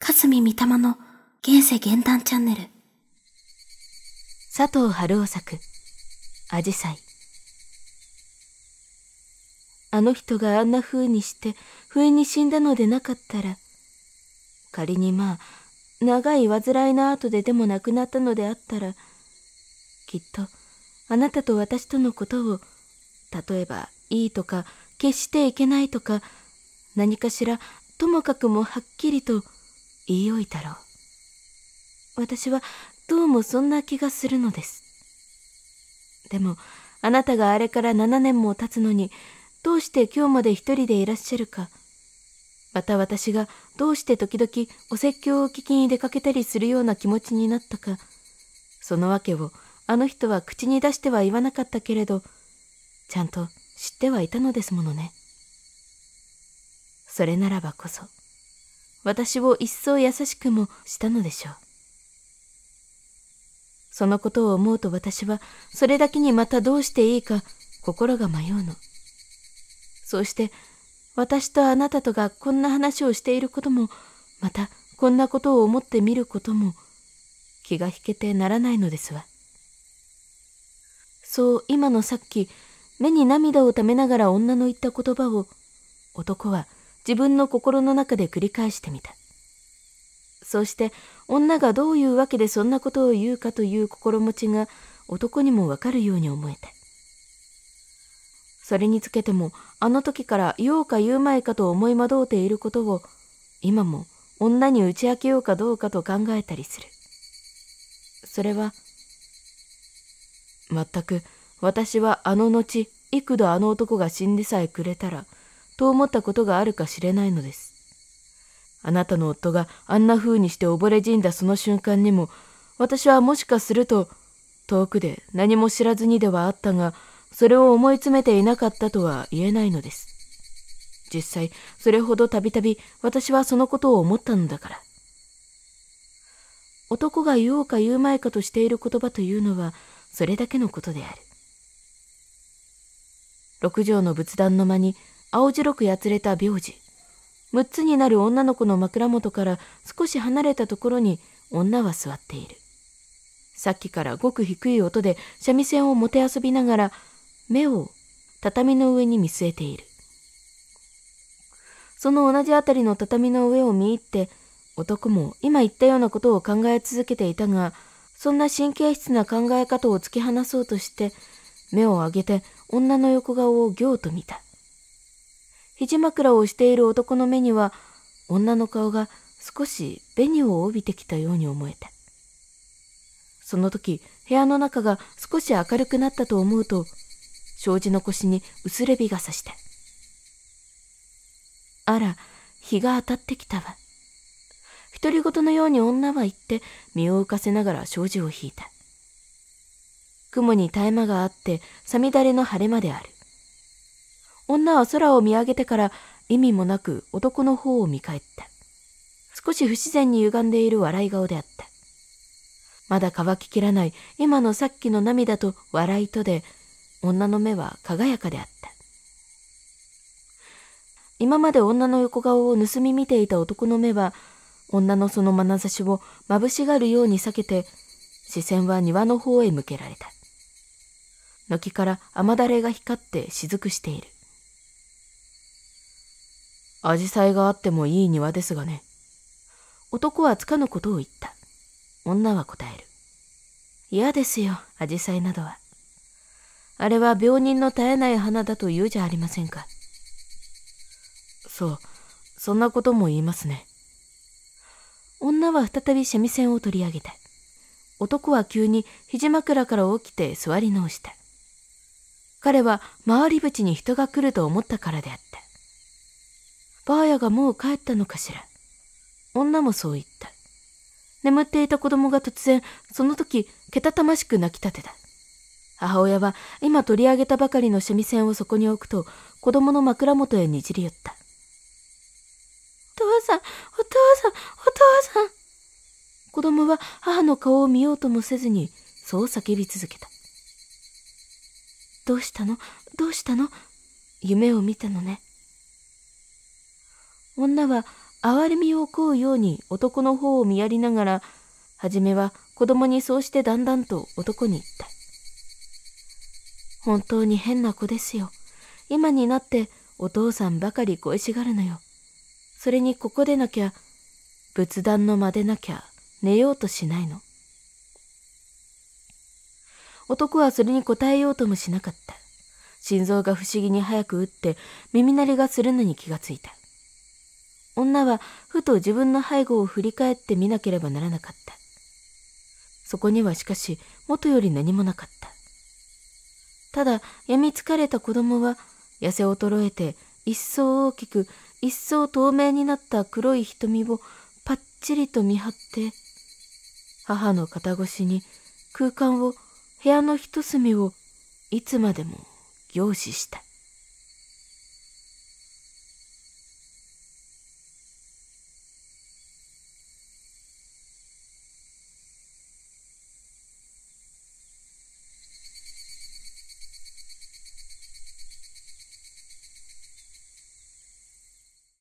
かすみみたまの現世現段チャンネル。佐藤春夫作、アジサイ。あの人があんな風にして、不意に死んだのでなかったら、仮にまあ、長い煩いの後ででも亡くなったのであったら、きっと、あなたと私とのことを、例えば、いいとか、決していけないとか、何かしら、ともかくもはっきりと、言いおいたろう私はどうもそんな気がするのですでもあなたがあれから7年も経つのにどうして今日まで一人でいらっしゃるかまた私がどうして時々お説教を聞きに出かけたりするような気持ちになったかその訳をあの人は口に出しては言わなかったけれどちゃんと知ってはいたのですものねそれならばこそ私を一層優しくもしたのでしょう。そのことを思うと私はそれだけにまたどうしていいか心が迷うの。そうして私とあなたとがこんな話をしていることもまたこんなことを思ってみることも気が引けてならないのですわ。そう今のさっき目に涙をためながら女の言った言葉を男は自分の心の中で繰り返してみた。そうして女がどういうわけでそんなことを言うかという心持ちが男にもわかるように思えた。それにつけてもあの時から言おうか言うまいかと思い惑うていることを今も女に打ち明けようかどうかと考えたりする。それは全く私はあの後幾度あの男が死んでさえくれたらと思ったことがあるか知れないのです。あなたの夫があんな風にして溺れ死んだその瞬間にも、私はもしかすると、遠くで何も知らずにではあったが、それを思い詰めていなかったとは言えないのです。実際、それほどたびたび私はそのことを思ったのだから。男が言おうか言うまいかとしている言葉というのは、それだけのことである。六条の仏壇の間に、青白くやつれた病児。6つになる女の子の枕元から少し離れたところに女は座っている。さっきからごく低い音で三味線をもてあそびながら目を畳の上に見据えている。その同じ辺りの畳の上を見入って男も今言ったようなことを考え続けていたがそんな神経質な考え方を突き放そうとして目を上げて女の横顔を行と見た。肘枕をしている男の目には女の顔が少し紅を帯びてきたように思えた。その時部屋の中が少し明るくなったと思うと障子の腰に薄れ日がさした。あら、日が当たってきたわ。独り言のように女は言って身を浮かせながら障子を引いた。雲に絶え間があって、さみだれの晴れ間である。女は空を見上げてから意味もなく男の方を見返った。少し不自然に歪んでいる笑い顔であった。まだ乾ききらない今のさっきの涙と笑いとで、女の目は輝かであった。今まで女の横顔を盗み見ていた男の目は、女のその眼差しをまぶしがるように避けて、視線は庭の方へ向けられた。軒から雨だれが光って雫している。アジサイがあってもいい庭ですがね。男はつかぬことを言った。女は答える。嫌ですよ、アジサイなどは。あれは病人の絶えない花だと言うじゃありませんか。そう、そんなことも言いますね。女は再び三味線を取り上げた。男は急に肘枕から起きて座り直した。彼は回り淵に人が来ると思ったからであった。ばあやがもう帰ったのかしら。女もそう言った。眠っていた子供が突然、その時、けたたましく泣きたてた。母親は今取り上げたばかりの三味線をそこに置くと、子供の枕元へにじり寄った。お父さん、お父さん、お父さん。子供は母の顔を見ようともせずに、そう叫び続けた。どうしたのどうしたの夢を見たのね。女は憐れみを食うように男の方を見やりながら、初めは子供にそうしてだんだんと男に言った。本当に変な子ですよ。今になってお父さんばかり恋しがるのよ。それにここでなきゃ、仏壇の間でなきゃ寝ようとしないの。男はそれに答えようともしなかった。心臓が不思議に早く打って耳鳴りがするのに気がついた。女はふと自分の背後を振り返ってみなければならなかった。そこにはしかし元より何もなかった。ただ病みつかれた子供は痩せ衰えて一層大きく一層透明になった黒い瞳をぱっちりと見張って母の肩越しに空間を部屋の一隅をいつまでも凝視した。